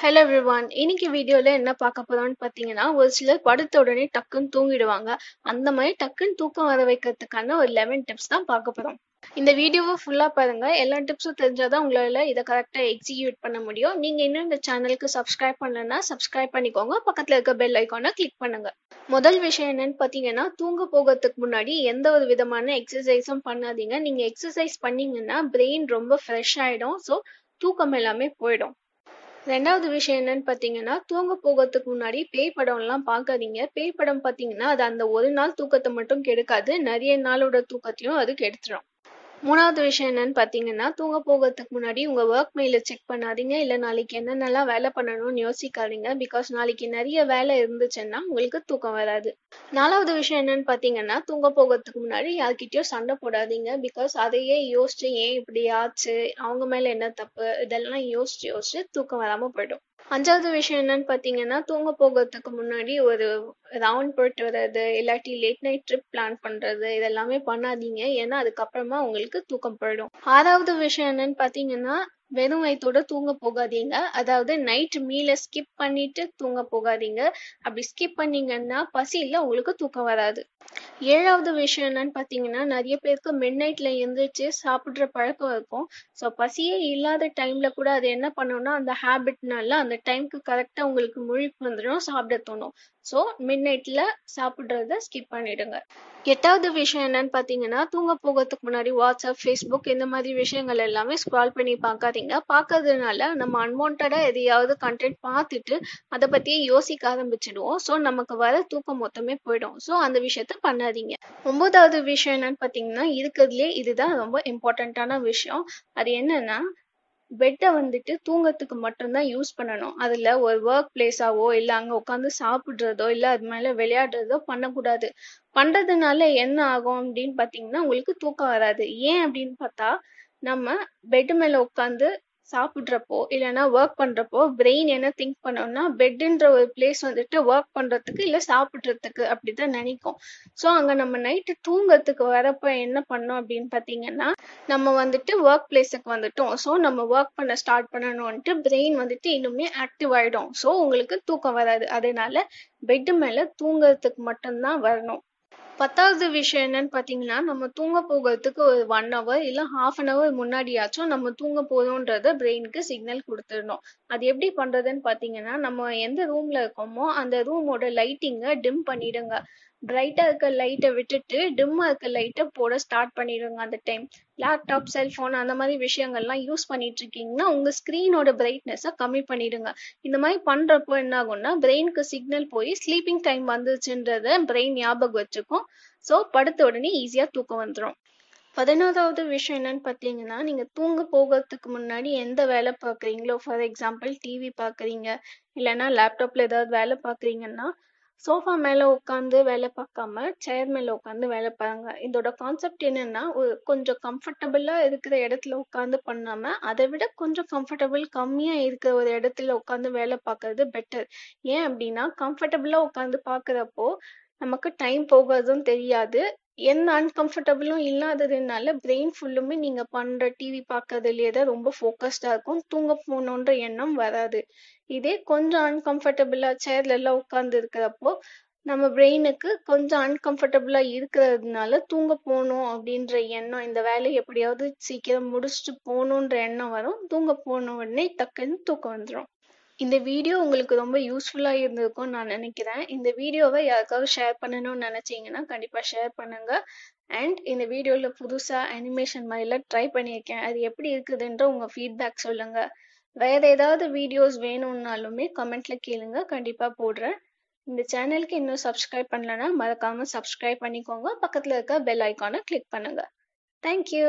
hello everyone இன்னைக்கு வீடியோவில் என்ன பார்க்க போகிறோம்னு பார்த்தீங்கன்னா ஒரு சிலர் படுத்த உடனே டக்குன்னு தூங்கிடுவாங்க அந்த மாதிரி டக்குன்னு தூக்கம் வர வைக்கிறதுக்கான ஒரு லெவன் டிப்ஸ் தான் பார்க்க போகிறோம் இந்த வீடியோவை ஃபுல்லாக பாருங்கள் எல்லா டிப்ஸும் தெரிஞ்சால் தான் உங்களால் இதை கரெக்டாக எக்ஸிக்யூட் பண்ண முடியும் நீங்கள் இன்னும் இந்த சேனலுக்கு சப்ஸ்கிரைப் பண்ணலன்னா சப்ஸ்கிரைப் பண்ணிக்கோங்க பக்கத்தில் இருக்க பெல் ஐக்கானை கிளிக் பண்ணுங்கள் முதல் விஷயம் என்னன்னு பார்த்தீங்கன்னா தூங்க போகிறதுக்கு முன்னாடி எந்த ஒரு விதமான எக்ஸசைஸும் பண்ணாதீங்க நீங்கள் எக்ஸசைஸ் பண்ணீங்கன்னா பிரெயின் ரொம்ப ஃப்ரெஷ் ஆகிடும் ஸோ தூக்கம் எல்லாமே போயிடும் ரெண்டாவது விஷயம் என்னன்னு பாத்தீங்கன்னா தூங்க போகிறதுக்கு முன்னாடி பேய் படம் எல்லாம் பாக்காதீங்க பேய் படம் பாத்தீங்கன்னா அது அந்த ஒரு நாள் தூக்கத்தை மட்டும் கெடுக்காது நிறைய நாளோட தூக்கத்தையும் அது கெடுத்துரும் மூணாவது விஷயம் என்னன்னு பார்த்தீங்கன்னா தூங்க போகிறதுக்கு முன்னாடி உங்கள் ஒர்க் மெயில செக் பண்ணாதீங்க இல்லை நாளைக்கு என்னென்னலாம் வேலை பண்ணணும்னு யோசிக்காதீங்க பிகாஸ் நாளைக்கு நிறைய வேலை இருந்துச்சுன்னா உங்களுக்கு தூக்கம் வராது நாலாவது விஷயம் என்னன்னு பார்த்தீங்கன்னா தூங்க போகிறதுக்கு முன்னாடி யார்கிட்டயோ சண்டை போடாதீங்க பிகாஸ் அதையே யோசிச்சு ஏன் இப்படி ஆச்சு அவங்க மேலே என்ன தப்பு இதெல்லாம் யோசிச்சு யோசிச்சு தூக்கம் வராமல் போயிடும் அஞ்சாவது விஷயம் என்னன்னு பார்த்தீங்கன்னா தூங்க போகிறதுக்கு முன்னாடி ஒரு ரவுண்ட் போட்டு வர்றது இல்லாட்டி லேட் நைட் ட்ரிப் பிளான் பண்றது இதெல்லாமே பண்ணாதீங்க ஏன்னா அதுக்கப்புறமா உங்களுக்கு தூக்கம் போயிடும் ஆறாவது விஷயம் என்னன்னு பார்த்தீங்கன்னா வெறும் வயிற்றோட தூங்க போகாதீங்க அதாவது நைட் மீலை ஸ்கிப் பண்ணிட்டு தூங்க போகாதீங்க அப்படி ஸ்கிப் பண்ணீங்கன்னா பசியில் உங்களுக்கு தூக்கம் வராது ஏழாவது விஷயம் என்னன்னு பார்த்தீங்கன்னா நிறைய பேருக்கு மிட் நைட்ல எழுந்திரிச்சு சாப்பிடுற பழக்கம் இருக்கும் ஸோ பசியே இல்லாத டைம்ல கூட அது என்ன பண்ணணும்னா அந்த ஹேபிட்னால அந்த டைம்க்கு கரெக்டாக உங்களுக்கு முழிப்பு வந்துடும் சாப்பிட தோணும் ஸோ மிட் நைட்ல சாப்பிடுறத ஸ்கிப் பண்ணிடுங்க எட்டாவது விஷயம் என்னன்னு பார்த்தீங்கன்னா தூங்க போகிறதுக்கு முன்னாடி வாட்ஸ்அப் ஃபேஸ்புக் இந்த மாதிரி விஷயங்கள் எல்லாமே ஸ்க்ரால் பண்ணி பார்க்காதீங்க பாத்தீங்கன்னா பாக்குறதுனால நம்ம அன்வான்டா எதையாவது கண்டென்ட் பார்த்துட்டு அதை பத்தியே யோசிக்க ஆரம்பிச்சிடுவோம் சோ நமக்கு வர தூக்கம் மொத்தமே போயிடும் சோ அந்த விஷயத்த பண்ணாதீங்க ஒன்பதாவது விஷயம் என்னன்னு பாத்தீங்கன்னா இருக்கிறதுலே இதுதான் ரொம்ப இம்பார்ட்டண்ட்டான விஷயம் அது என்னன்னா பெட்டை வந்துட்டு தூங்கத்துக்கு மட்டும்தான் யூஸ் பண்ணணும் அதுல ஒரு ஒர்க் பிளேஸாவோ இல்ல அங்க உட்காந்து சாப்பிடுறதோ இல்ல அது மேல விளையாடுறதோ பண்ணக்கூடாது பண்றதுனால என்ன ஆகும் அப்படின்னு பாத்தீங்கன்னா உங்களுக்கு தூக்கம் வராது ஏன் அப்படின்னு பார்த்தா நம்ம பெட் மேல உட்காந்து சாப்பிட்றப்போ இல்லைன்னா ஒர்க் பண்றப்போ பிரெயின் என்ன திங்க் பண்ணோம்னா பெட்ன்ற ஒரு பிளேஸ் வந்துட்டு ஒர்க் பண்றதுக்கு இல்லை சாப்பிட்றதுக்கு அப்படிதான் நினைக்கும் ஸோ அங்க நம்ம நைட்டு தூங்கறதுக்கு வரப்ப என்ன பண்ணோம் அப்படின்னு பார்த்தீங்கன்னா நம்ம வந்துட்டு ஒர்க் பிளேஸுக்கு வந்துட்டோம் ஸோ நம்ம ஒர்க் பண்ண ஸ்டார்ட் பண்ணணும்ட்டு பிரெயின் வந்துட்டு இன்னுமே ஆக்டிவ் ஆயிடும் ஸோ உங்களுக்கு தூக்கம் வராது அதனால பெட் மேல தூங்கறதுக்கு மட்டும்தான் வரணும் பத்தாவது விஷயம் என்னன்னு பார்த்தீங்கன்னா நம்ம தூங்க போகிறதுக்கு ஒரு ஒன் ஹவர் இல்லை ஹாஃப் அன் ஹவர் முன்னாடியாச்சும் நம்ம தூங்க போகிறோன்றத பிரெயினுக்கு சிக்னல் கொடுத்துடணும் அது எப்படி பண்ணுறதுன்னு பார்த்தீங்கன்னா நம்ம எந்த ரூமில் இருக்கோமோ அந்த ரூமோட லைட்டிங்கை டிம் பண்ணிடுங்க பிரைட்டா இருக்க லைட்டை விட்டுட்டு டிம்மாக இருக்க லைட்டை போட ஸ்டார்ட் பண்ணிடுங்க அந்த டைம் லேப்டாப் செல்ஃபோன் அந்த மாதிரி விஷயங்கள்லாம் யூஸ் பண்ணிட்டு இருக்கீங்கன்னா உங்கள் ஸ்க்ரீனோட பிரைட்னஸை கம்மி பண்ணிடுங்க இந்த மாதிரி பண்றப்போ என்ன ஆகும்னா பிரெயினுக்கு சிக்னல் போய் ஸ்லீப்பிங் டைம் வந்துச்சுன்றத பிரெயின் ஞாபகம் வச்சுக்கும் ஸோ படுத்த உடனே ஈஸியாக தூக்கம் வந்துடும் பதினோராவது விஷயம் என்னன்னு பார்த்தீங்கன்னா நீங்கள் தூங்க போகிறதுக்கு முன்னாடி எந்த வேலை பார்க்குறீங்களோ ஃபார் எக்ஸாம்பிள் டிவி பார்க்குறீங்க இல்லைன்னா லேப்டாப்பில் ஏதாவது வேலை பார்க்குறீங்கன்னா சோஃபா மேல உட்காந்து வேலை பார்க்காம சேர் மேல உட்காந்து வேலை பாருங்க இதோட கான்செப்ட் என்னன்னா கொஞ்சம் கம்ஃபர்டபுளாக இருக்கிற இடத்துல உட்காந்து பண்ணாம அதை விட கொஞ்சம் கம்ஃபர்டபுள் கம்மியா இருக்கிற ஒரு இடத்துல உட்காந்து வேலை பார்க்கறது பெட்டர் ஏன் அப்படின்னா கம்ஃபர்டபுளாக உட்காந்து பார்க்குறப்போ நமக்கு டைம் போகிறதும் தெரியாது எந்த அன்கம்ஃபர்டபுளும் இல்லாததுனால பிரெயின் ஃபுல்லுமே நீங்க பண்ற டிவி பார்க்கறதுலயே தான் ரொம்ப ஃபோக்கஸ்டா இருக்கும் தூங்க போகணுன்ற எண்ணம் வராது இதே கொஞ்சம் அன்கம்ஃபர்டபுளா சேர்ல எல்லாம் உட்கார்ந்து இருக்கிறப்போ நம்ம பிரெயினுக்கு கொஞ்சம் அன்கம்ஃபர்டபுளா இருக்கிறதுனால தூங்க போகணும் அப்படின்ற எண்ணம் இந்த வேலையை எப்படியாவது சீக்கிரம் முடிச்சுட்டு போகணுன்ற எண்ணம் வரும் தூங்க போன உடனே டக்குன்னு தூக்கம் வந்துடும் இந்த வீடியோ உங்களுக்கு ரொம்ப யூஸ்ஃபுல்லாக இருந்திருக்கும்னு நான் நினைக்கிறேன் இந்த வீடியோவை யாருக்காவது ஷேர் பண்ணணும்னு நினச்சிங்கன்னா கண்டிப்பாக ஷேர் பண்ணுங்கள் அண்ட் இந்த வீடியோவில் புதுசாக அனிமேஷன் மாதிரிலாம் ட்ரை பண்ணியிருக்கேன் அது எப்படி இருக்குதுன்ற உங்கள் ஃபீட்பேக் சொல்லுங்கள் வேறு ஏதாவது வீடியோஸ் வேணும்னாலுமே கமெண்ட்டில் கேளுங்க கண்டிப்பாக போடுறேன் இந்த சேனலுக்கு இன்னும் சப்ஸ்கிரைப் பண்ணலன்னா மறக்காமல் சப்ஸ்கிரைப் பண்ணிக்கோங்க பக்கத்தில் இருக்க பெல் ஐக்கானை கிளிக் பண்ணுங்கள் தேங்க்யூ